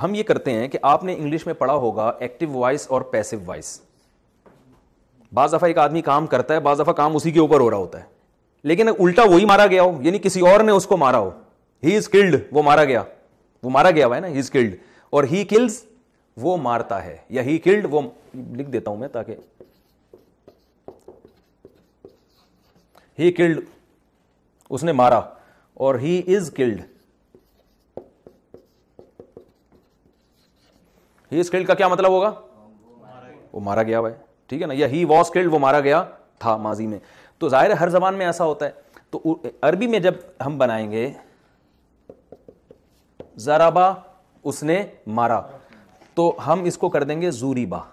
हम ये करते हैं कि आपने इंग्लिश में पढ़ा होगा एक्टिव वॉइस और पैसिव वॉइस बाज दफ़ा एक आदमी काम करता है बाज दफ़ा काम उसी के ऊपर हो रहा होता है लेकिन उल्टा वही मारा गया हो यानी किसी और ने उसको मारा हो ही इज किल्ड वो मारा गया वो मारा गया हुआ है ना ही इज किल्ड और ही किल्स वो मारता है या ही किल्ड वो लिख देता हूं मैं ताकि ही किल्ड उसने मारा और he is killed he skilled का क्या मतलब होगा वो मारा गया भाई है ठीक है ना या ही वॉज स्किल्ड वो मारा गया था माजी में तो ज़ाहिर हर जबान में ऐसा होता है तो अरबी में जब हम बनाएंगे जराबा उसने मारा तो हम इसको कर देंगे जूरीबा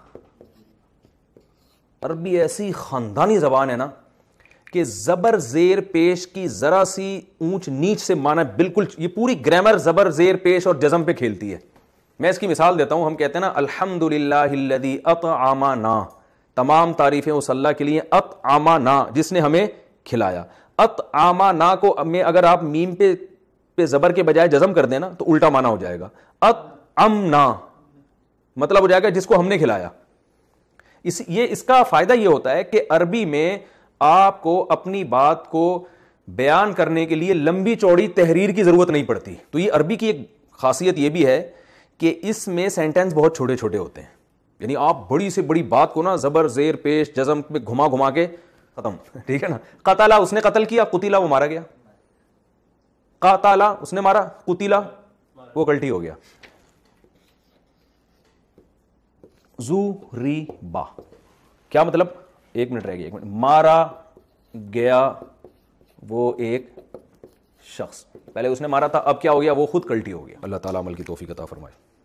अरबी ऐसी खानदानी जबान है ना कि ज़बर ज़ेर पेश की ज़रा सी ऊंच नीच से माना बिल्कुल ये पूरी ग्रामर ज़बर ज़ेर पेश और जज़म पे खेलती है मैं इसकी मिसाल देता हूँ हम कहते हैं ना अलहमदिल्लादी अत आमा ना तमाम तारीफ़ें उस अल्लाह के लिए अत आमा ना जिसने हमें खिलाया अत आमा ना को में अगर आप मीम पे पे ज़बर के बजाय जज़म कर देना तो उल्टा माना हो जाएगा अत अम ना मतलब हो जाएगा जिसको हमने खिलाया इस ये इसका फ़ायदा ये होता है कि अरबी में आपको अपनी बात को बयान करने के लिए लंबी चौड़ी तहरीर की ज़रूरत नहीं पड़ती तो ये अरबी की एक खासियत ये भी है कि इसमें सेंटेंस बहुत छोटे छोटे होते हैं यानी आप बड़ी से बड़ी बात को ना ज़बर जेर पेश जजम में घुमा घुमा के ख़त्म ठीक है ना कताला उसने कत्ल किया कुतीला वो मारा गया कताला उसने मारा कुतिला वो गलती हो गया जू री बा क्या मतलब एक मिनट रह गया एक मिनट मारा गया वो एक शख्स पहले उसने मारा था अब क्या हो गया वो खुद कल्टी हो गया अल्लाह ताला अमल की तोफ़ी कता फरमाए